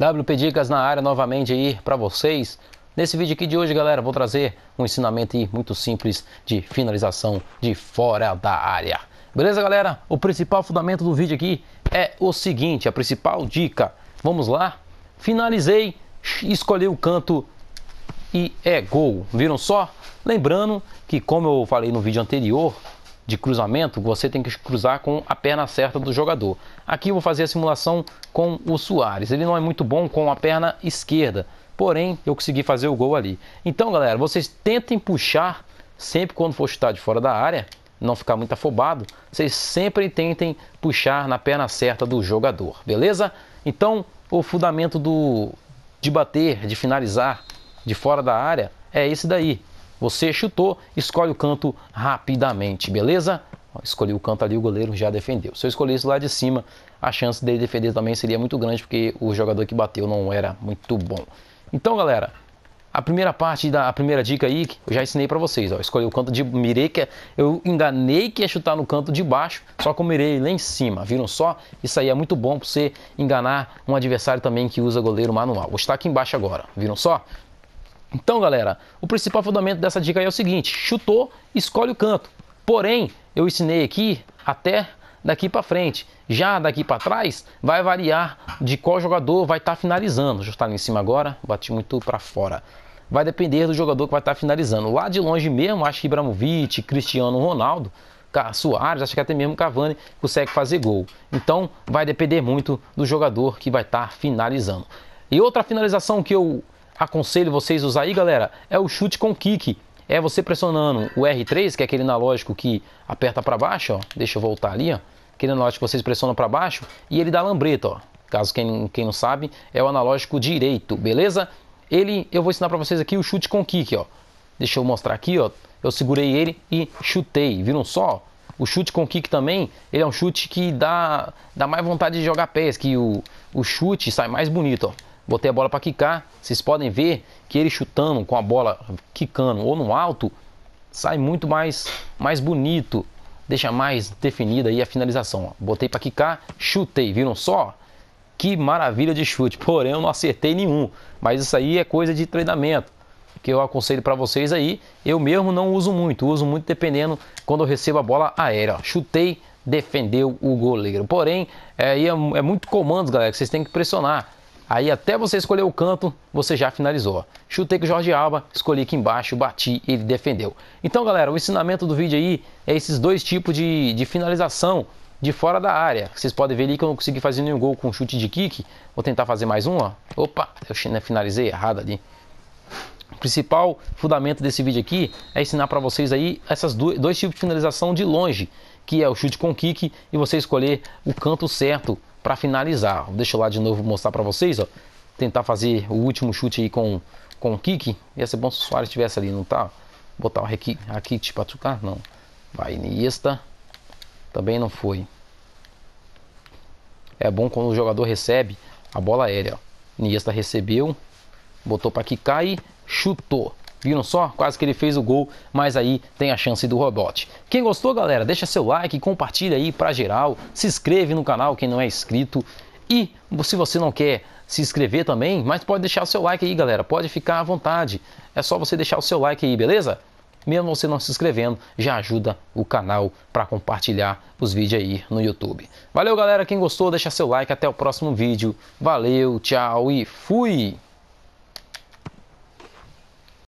WP Dicas na área novamente aí para vocês. Nesse vídeo aqui de hoje, galera, vou trazer um ensinamento aí muito simples de finalização de fora da área. Beleza, galera? O principal fundamento do vídeo aqui é o seguinte, a principal dica. Vamos lá? Finalizei, escolhi o canto e é gol. Viram só? Lembrando que, como eu falei no vídeo anterior, de cruzamento, você tem que cruzar com a perna certa do jogador. Aqui eu vou fazer a simulação com o Soares. Ele não é muito bom com a perna esquerda, porém eu consegui fazer o gol ali. Então, galera, vocês tentem puxar sempre quando for chutar de fora da área, não ficar muito afobado, vocês sempre tentem puxar na perna certa do jogador, beleza? Então, o fundamento do de bater, de finalizar de fora da área é esse daí, você chutou, escolhe o canto rapidamente, beleza? Escolhi o canto ali, o goleiro já defendeu. Se eu escolhesse lá de cima, a chance dele defender também seria muito grande, porque o jogador que bateu não era muito bom. Então, galera, a primeira parte da a primeira dica aí, eu já ensinei para vocês, ó, escolhi o canto de mirei que é, eu enganei que ia chutar no canto de baixo, só que eu mirei lá em cima, viram só? Isso aí é muito bom para você enganar um adversário também que usa goleiro manual. Vou estar aqui embaixo agora, viram só? Então, galera, o principal fundamento dessa dica é o seguinte: chutou, escolhe o canto. Porém, eu ensinei aqui até daqui para frente. Já daqui para trás, vai variar de qual jogador vai estar tá finalizando. Já está ali em cima agora, bati muito para fora. Vai depender do jogador que vai estar tá finalizando. Lá de longe mesmo, acho que Ibrahimovic, Cristiano Ronaldo, Soares, acho que até mesmo Cavani consegue fazer gol. Então, vai depender muito do jogador que vai estar tá finalizando. E outra finalização que eu aconselho vocês a usar aí, galera, é o chute com kick. É você pressionando o R3, que é aquele analógico que aperta para baixo, ó. Deixa eu voltar ali, ó. Aquele analógico que vocês pressionam para baixo e ele dá lambreta, ó. Caso quem, quem não sabe, é o analógico direito, beleza? Ele, eu vou ensinar para vocês aqui o chute com kick, ó. Deixa eu mostrar aqui, ó. Eu segurei ele e chutei. Viram só? O chute com kick também, ele é um chute que dá, dá mais vontade de jogar pés, que o, o chute sai mais bonito, ó botei a bola para quicar. Vocês podem ver que ele chutando com a bola quicando ou no alto, sai muito mais, mais bonito, deixa mais definida aí a finalização. Botei para quicar, chutei, viram só? Que maravilha de chute, porém eu não acertei nenhum, mas isso aí é coisa de treinamento. Que eu aconselho para vocês aí, eu mesmo não uso muito, uso muito dependendo quando eu recebo a bola aérea. Chutei, defendeu o goleiro. Porém, é, é, é muito comandos, galera, que vocês têm que pressionar. Aí até você escolher o canto, você já finalizou. Chutei com o Jorge Alba, escolhi aqui embaixo, bati e ele defendeu. Então galera, o ensinamento do vídeo aí é esses dois tipos de, de finalização de fora da área. Vocês podem ver ali que eu não consegui fazer nenhum gol com chute de kick. Vou tentar fazer mais um, ó. Opa, eu né, finalizei errado ali. O principal fundamento desse vídeo aqui é ensinar para vocês aí essas dois, dois tipos de finalização de longe, que é o chute com kick e você escolher o canto certo para finalizar. Deixa eu lá de novo mostrar para vocês, ó. Tentar fazer o último chute aí com com o kick. Ia ser bom se o Soares estivesse ali, não tá? Botar o aqui, aqui tipo atucar, não. Vai Iniesta. Também não foi. É bom quando o jogador recebe a bola aérea. Ó. Iniesta recebeu, botou para quicar e chutou. Viram só? Quase que ele fez o gol, mas aí tem a chance do rebote. Quem gostou, galera, deixa seu like, compartilha aí pra geral, se inscreve no canal quem não é inscrito. E se você não quer se inscrever também, mas pode deixar o seu like aí, galera. Pode ficar à vontade. É só você deixar o seu like aí, beleza? Mesmo você não se inscrevendo, já ajuda o canal para compartilhar os vídeos aí no YouTube. Valeu, galera. Quem gostou, deixa seu like. Até o próximo vídeo. Valeu, tchau e fui!